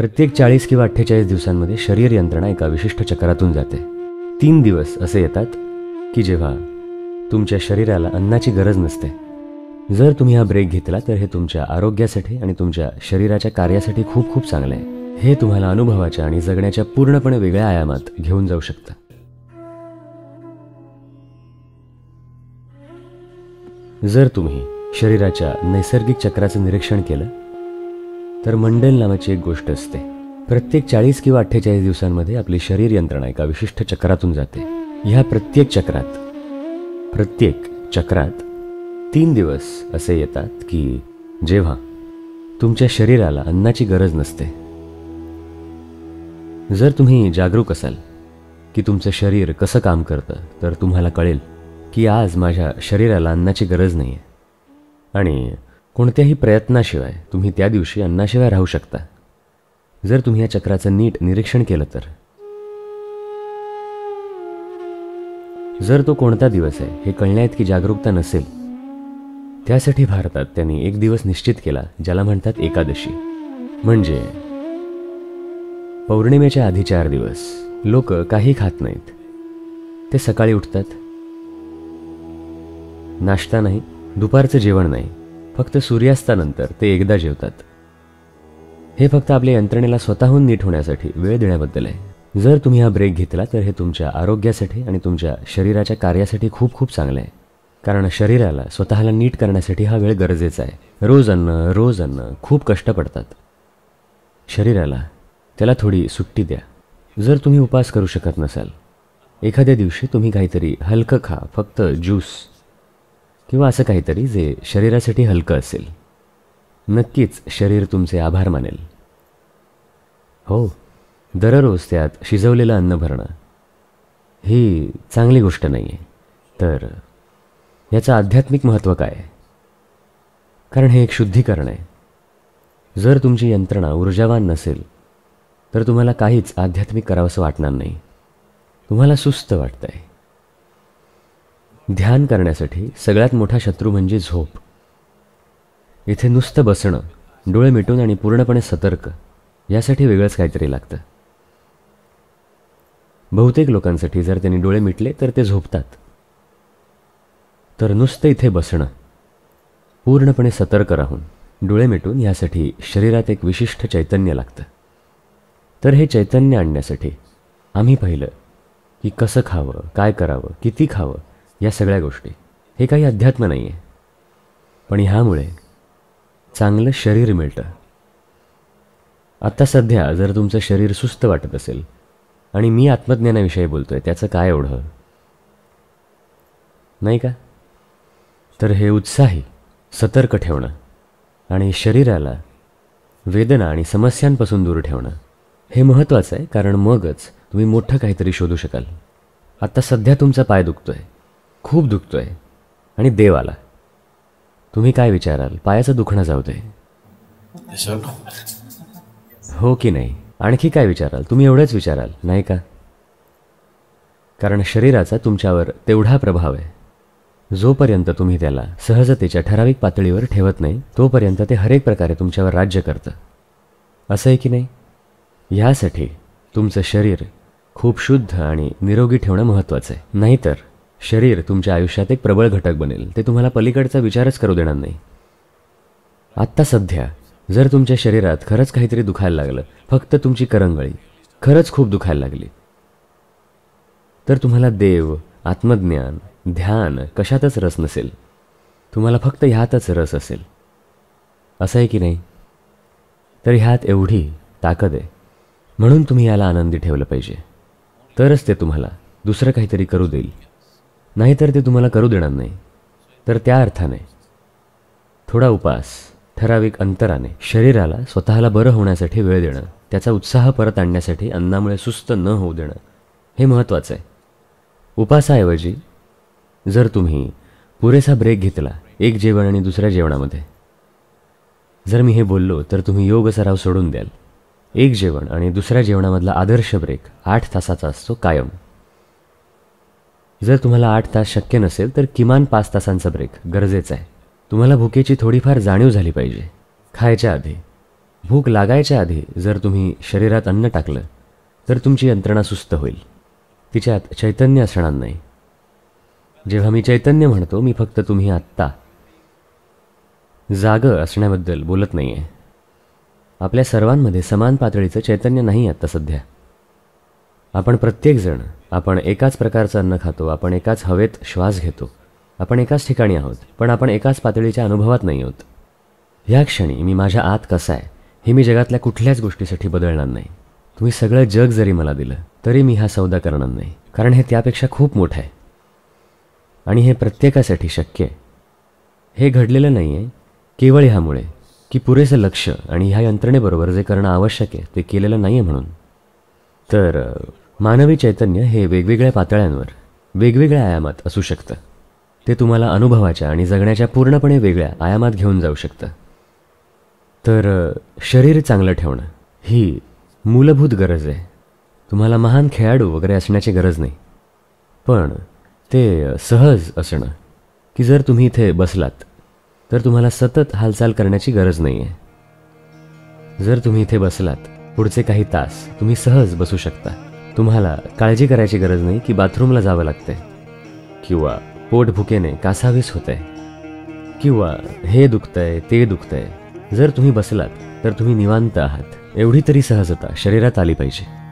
प्रत्येक चाळीस किंवा अठ्ठेचाळीस दिवसांमध्ये शरीर यंत्रणा एका विशिष्ट चक्रातून जाते तीन दिवस असे येतात की जेव्हा तुमच्या शरीराला अन्नाची गरज नसते जर तुम्ही हा ब्रेक घेतला तर हे तुमच्या आरोग्यासाठी आणि तुमच्या शरीराच्या कार्यासाठी खूप खूप चांगलं आहे हे तुम्हाला अनुभवाच्या आणि जगण्याच्या पूर्णपणे वेगळ्या आयामात घेऊन जाऊ शकतं जर तुम्ही शरीराच्या नैसर्गिक चक्राचं निरीक्षण केलं तर मंडल नावाची एक गोष्ट असते प्रत्येक चाळीस किंवा अठ्ठेचाळीस दिवसांमध्ये आपली शरीर यंत्रणा एका विशिष्ट चक्रातून जाते ह्या प्रत्येक चक्रात प्रत्येक चक्रात तीन दिवस असे येतात की जेव्हा तुमच्या शरीराला अन्नाची गरज नसते जर तुम्ही जागरूक असाल की तुमचं शरीर कसं काम करतं तर तुम्हाला कळेल की आज माझ्या शरीराला अन्नाची गरज नाही आहे आणि कोणत्याही प्रयत्नाशिवाय तुम्ही त्या दिवशी अन्नाशिवाय राहू शकता जर तुम्ही या चक्राचं नीट निरीक्षण केलं तर जर तो कोणता दिवस आहे हे कळण्यात की जागरूकता नसेल त्यासाठी भारतात त्यांनी एक दिवस निश्चित केला ज्याला म्हणतात एकादशी म्हणजे पौर्णिमेच्या आधी चार दिवस लोक काही खात नाहीत ते सकाळी उठतात नाश्ता नाही दुपारचं जेवण नाही फक्त सूर्यास्तानंतर ते एकदा जेवतात हे फक्त आपल्या यंत्रणेला स्वतःहून नीट होण्यासाठी वेळ देण्याबद्दल आहे जर तुम्ही हा ब्रेक घेतला तर हे तुमच्या आरोग्यासाठी आणि तुमच्या शरीराच्या कार्यासाठी खूप खूप चांगलं आहे कारण शरीराला स्वतःला नीट करण्यासाठी हा वेळ गरजेचा आहे रोज अन्न रोज अन्न खूप कष्ट पडतात शरीराला त्याला थोडी सुट्टी द्या जर तुम्ही उपास करू शकत नसाल एखाद्या दिवशी तुम्ही काहीतरी हलकं खा फक्त ज्यूस किंवा असं काहीतरी जे शरीरासाठी हलकं असेल नक्कीच शरीर तुमचे आभार मानेल हो दररोज त्यात शिजवलेलं अन्न भरणं ही चांगली गोष्ट नाही आहे तर याचं आध्यात्मिक महत्त्व काय आहे कारण हे एक शुद्धीकरण आहे जर तुमची यंत्रणा ऊर्जावान नसेल तर तुम्हाला काहीच आध्यात्मिक करावंसं वाटणार नाही तुम्हाला सुस्त वाटतं आहे ध्यान करण्यासाठी सगळ्यात मोठा शत्रू म्हणजे झोप इथे नुसतं बसणं डोळे मिटून आणि पूर्णपणे सतर्क यासाठी वेगळंच काहीतरी लागतं बहुतेक लोकांसाठी जर त्यांनी डोळे मिटले तर ते झोपतात तर नुसतं इथे बसणं पूर्णपणे सतर्क राहून डोळे मिटून यासाठी शरीरात एक विशिष्ट चैतन्य लागतं तर हे चैतन्य आणण्यासाठी आम्ही पाहिलं की कसं खावं काय करावं किती खावं या सगळ्या गोष्टी हे काही अध्यात्म नाही आहे पण ह्यामुळे चांगलं शरीर मिळतं आत्ता सध्या जर तुमचं शरीर सुस्त वाटत असेल आणि मी आत्मज्ञानाविषयी बोलतो आहे त्याचं काय एवढं नाही का तर हे उत्साही सतर्क ठेवणं आणि शरीराला वेदना आणि समस्यांपासून दूर ठेवणं हे महत्त्वाचं आहे कारण मगच तुम्ही मोठं काहीतरी शोधू शकाल आत्ता सध्या तुमचा पाय दुखतो आहे खूप दुखतो आहे आणि देव आला तुम्ही काय विचाराल पायाचं दुखणं जाऊ दे हो की नाही आणखी काय विचाराल तुम्ही एवढंच विचाराल नाही का कारण शरीराचा तुमच्यावर तेवढा प्रभाव आहे जोपर्यंत तुम्ही त्याला सहजतेच्या ठराविक पातळीवर ठेवत नाही तोपर्यंत ते हरेक प्रकारे तुमच्यावर राज्य करतं असं आहे की नाही ह्यासाठी तुमचं शरीर खूप शुद्ध आणि निरोगी ठेवणं महत्त्वाचं आहे नाहीतर शरीर तुमच्या आयुष्यात एक प्रबळ घटक बनेल ते तुम्हाला पलीकडचा विचारच करू देणार नाही आत्ता सध्या जर तुमच्या शरीरात खरंच काहीतरी दुखायला लागलं फक्त तुमची करंगळी खरंच खूप दुखायला लागली तर तुम्हाला देव आत्मज्ञान ध्यान कशातच रस नसेल तुम्हाला फक्त ह्यातच रस असेल असं आहे की नाही तर ह्यात एवढी ताकद आहे म्हणून तुम्ही याला आनंदी ठेवलं पाहिजे तरच ते तुम्हाला दुसरं काहीतरी करू देईल नाहीतर ते तुम्हाला करू देणार नाही तर त्या अर्थाने थोडा उपास ठराविक अंतराने शरीराला स्वतःला बरं होण्यासाठी वेळ देणं त्याचा उत्साह परत आणण्यासाठी अन्नामुळे सुस्त न होऊ देणं हे महत्त्वाचं आहे उपासाऐवजी जर तुम्ही पुरेसा ब्रेक घेतला एक जेवण आणि दुसऱ्या जेवणामध्ये जर मी हे बोललो तर तुम्ही योग सराव सोडून द्याल एक जेवण आणि दुसऱ्या जेवणामधला आदर्श ब्रेक आठ तासाचा असतो कायम जर तुम्हाला आठ तास शक्य नसेल तर किमान पाच तासांचा ब्रेक गरजेचा आहे तुम्हाला भुकेची थोडीफार जाणीव झाली पाहिजे खायच्या आधी भूक लागायच्या आधी जर तुम्ही शरीरात अन्न टाकलं तर तुमची यंत्रणा सुस्त होईल तिच्यात चैतन्य असणार नाही जेव्हा मी चैतन्य म्हणतो मी फक्त तुम्ही आत्ता जागं असण्याबद्दल बोलत नाही आहे आपल्या सर्वांमध्ये समान पातळीचं चैतन्य नाही आत्ता सध्या आपण प्रत्येकजण आपण एकाच प्रकारचं अन्न खातो आपण एकाच हवेत श्वास घेतो आपण एकाच ठिकाणी आहोत पण आपण एकाच पातळीच्या अनुभवात नाही आहोत या क्षणी मी माझ्या आत कसा आहे हे मी जगातल्या कुठल्याच गोष्टीसाठी बदलणार नाही तुम्ही सगळं जग जरी मला दिलं तरी मी हा सौदा करणार नाही कारण हे त्यापेक्षा खूप मोठं आहे आणि हे प्रत्येकासाठी शक्य आहे हे घडलेलं नाही आहे केवळ ह्यामुळे की पुरेसं लक्ष आणि ह्या यंत्रणेबरोबर जे करणं आवश्यक आहे ते केलेलं नाही आहे म्हणून तर मानवी चैतन्य हे वेगवेगळ्या पातळ्यांवर वेगवेगळ्या आयामात असू शकतं ते तुम्हाला अनुभवाच्या आणि जगण्याच्या पूर्णपणे वेगळ्या आयामात घेऊन जाऊ शकतं तर शरीर चांगलं ठेवणं ही मूलभूत गरज आहे तुम्हाला महान खेळाडू वगैरे असण्याची गरज नाही पण ते सहज असणं की जर तुम्ही इथे बसलात तर तुम्हाला सतत हालचाल करण्याची गरज नाही आहे जर तुम्ही इथे बसलात पुढचे काही तास तुम्ही सहज बसू शकता तुम्हाला काळजी करायची गरज नाही की बाथरूमला जावं लागतंय किंवा पोट भुकेने कासावीस होते किंवा हे दुखतंय ते दुखतंय जर तुम्ही बसलात तर तुम्ही निवांत आहात एवढी तरी सहजता शरीरात आली पाहिजे